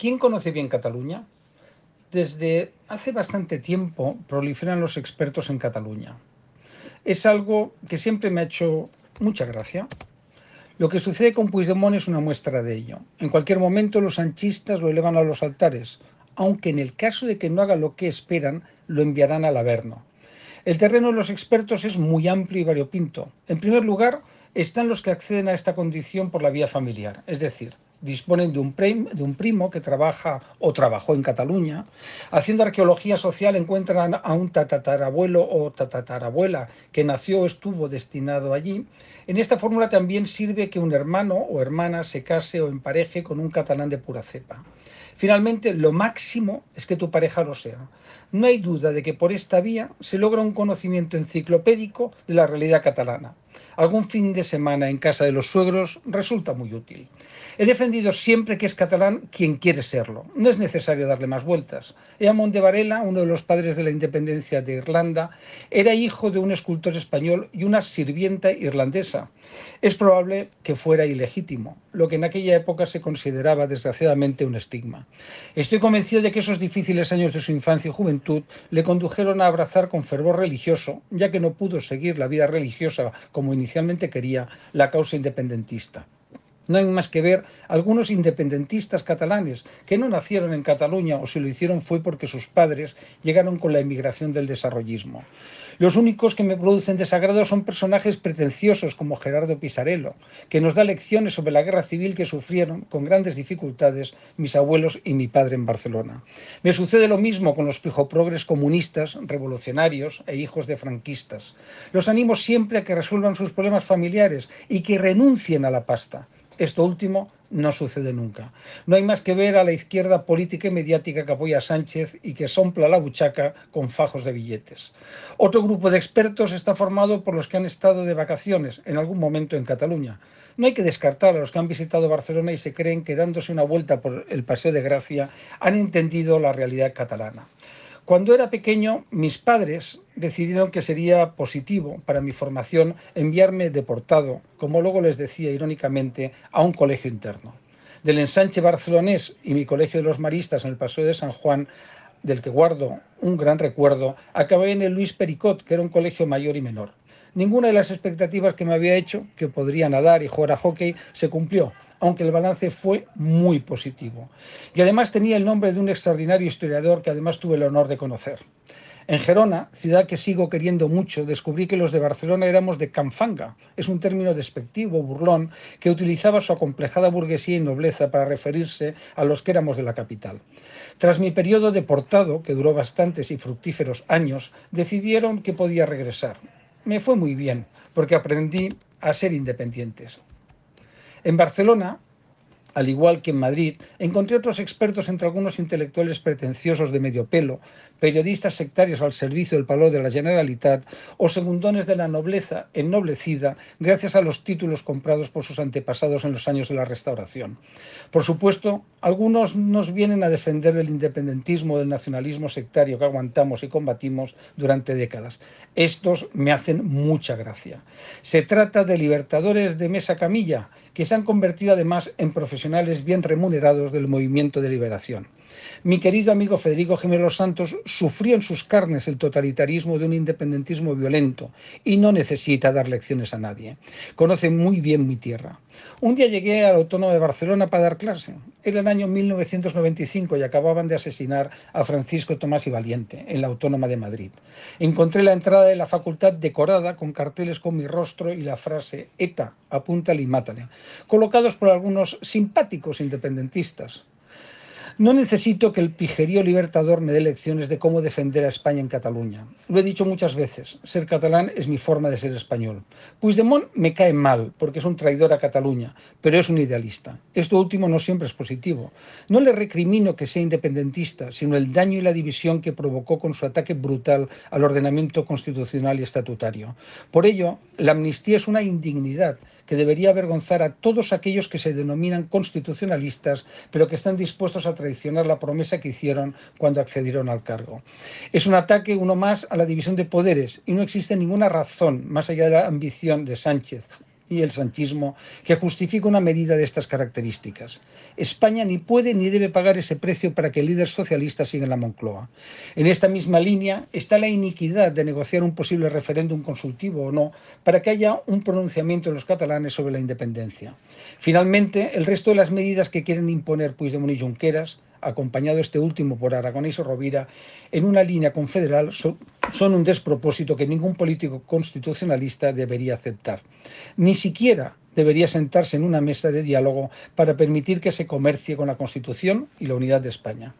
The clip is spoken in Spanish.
¿Quién conoce bien Cataluña? Desde hace bastante tiempo proliferan los expertos en Cataluña. Es algo que siempre me ha hecho mucha gracia. Lo que sucede con Puigdemont es una muestra de ello. En cualquier momento los anchistas lo elevan a los altares, aunque en el caso de que no haga lo que esperan, lo enviarán al Averno. El terreno de los expertos es muy amplio y variopinto. En primer lugar, están los que acceden a esta condición por la vía familiar, es decir, disponen de un, de un primo que trabaja o trabajó en Cataluña. Haciendo arqueología social encuentran a un tatarabuelo o tatarabuela que nació o estuvo destinado allí. En esta fórmula también sirve que un hermano o hermana se case o empareje con un catalán de pura cepa. Finalmente, lo máximo es que tu pareja lo sea. No hay duda de que por esta vía se logra un conocimiento enciclopédico de la realidad catalana algún fin de semana en casa de los suegros resulta muy útil. He defendido siempre que es catalán quien quiere serlo. No es necesario darle más vueltas. Eamon de Varela, uno de los padres de la independencia de Irlanda, era hijo de un escultor español y una sirvienta irlandesa. Es probable que fuera ilegítimo, lo que en aquella época se consideraba desgraciadamente un estigma. Estoy convencido de que esos difíciles años de su infancia y juventud le condujeron a abrazar con fervor religioso, ya que no pudo seguir la vida religiosa como inicialmente quería, la causa independentista. No hay más que ver algunos independentistas catalanes que no nacieron en Cataluña o si lo hicieron fue porque sus padres llegaron con la emigración del desarrollismo. Los únicos que me producen desagrado son personajes pretenciosos como Gerardo Pisarello, que nos da lecciones sobre la guerra civil que sufrieron con grandes dificultades mis abuelos y mi padre en Barcelona. Me sucede lo mismo con los pijoprogres comunistas, revolucionarios e hijos de franquistas. Los animo siempre a que resuelvan sus problemas familiares y que renuncien a la pasta. Esto último no sucede nunca. No hay más que ver a la izquierda política y mediática que apoya a Sánchez y que sompla la buchaca con fajos de billetes. Otro grupo de expertos está formado por los que han estado de vacaciones en algún momento en Cataluña. No hay que descartar a los que han visitado Barcelona y se creen que dándose una vuelta por el Paseo de Gracia han entendido la realidad catalana. Cuando era pequeño, mis padres decidieron que sería positivo para mi formación enviarme deportado, como luego les decía irónicamente, a un colegio interno. Del ensanche barcelonés y mi colegio de los maristas en el Paseo de San Juan, del que guardo un gran recuerdo, acabé en el Luis Pericot, que era un colegio mayor y menor. Ninguna de las expectativas que me había hecho, que podría nadar y jugar a hockey, se cumplió, aunque el balance fue muy positivo. Y además tenía el nombre de un extraordinario historiador que además tuve el honor de conocer. En Gerona, ciudad que sigo queriendo mucho, descubrí que los de Barcelona éramos de canfanga. Es un término despectivo, burlón, que utilizaba su acomplejada burguesía y nobleza para referirse a los que éramos de la capital. Tras mi periodo deportado, que duró bastantes y fructíferos años, decidieron que podía regresar me fue muy bien porque aprendí a ser independientes. En Barcelona al igual que en Madrid, encontré otros expertos entre algunos intelectuales pretenciosos de medio pelo, periodistas sectarios al servicio del palo de la Generalitat o segundones de la nobleza ennoblecida gracias a los títulos comprados por sus antepasados en los años de la Restauración. Por supuesto, algunos nos vienen a defender del independentismo, del nacionalismo sectario que aguantamos y combatimos durante décadas. Estos me hacen mucha gracia. Se trata de libertadores de mesa camilla que se han convertido además en profesionales bien remunerados del movimiento de liberación. Mi querido amigo Federico Jiménez Santos sufrió en sus carnes el totalitarismo de un independentismo violento y no necesita dar lecciones a nadie. Conoce muy bien mi tierra. Un día llegué al Autónomo de Barcelona para dar clase. Era el año 1995 y acababan de asesinar a Francisco Tomás y Valiente en la Autónoma de Madrid. Encontré la entrada de la facultad decorada con carteles con mi rostro y la frase ETA apúntale y mátale, colocados por algunos simpáticos independentistas. No necesito que el pijerío libertador me dé lecciones de cómo defender a España en Cataluña. Lo he dicho muchas veces, ser catalán es mi forma de ser español. Puigdemont me cae mal porque es un traidor a Cataluña, pero es un idealista. Esto último no siempre es positivo. No le recrimino que sea independentista, sino el daño y la división que provocó con su ataque brutal al ordenamiento constitucional y estatutario. Por ello, la amnistía es una indignidad que debería avergonzar a todos aquellos que se denominan constitucionalistas, pero que están dispuestos a traicionar la promesa que hicieron cuando accedieron al cargo. Es un ataque, uno más, a la división de poderes y no existe ninguna razón, más allá de la ambición de Sánchez, y el sanchismo que justifica una medida de estas características. España ni puede ni debe pagar ese precio para que el líder socialista siga en la Moncloa. En esta misma línea está la iniquidad de negociar un posible referéndum consultivo o no para que haya un pronunciamiento de los catalanes sobre la independencia. Finalmente, el resto de las medidas que quieren imponer Puigdemont y Junqueras acompañado este último por Aragonés o Rovira, en una línea confederal son, son un despropósito que ningún político constitucionalista debería aceptar. Ni siquiera debería sentarse en una mesa de diálogo para permitir que se comercie con la Constitución y la unidad de España.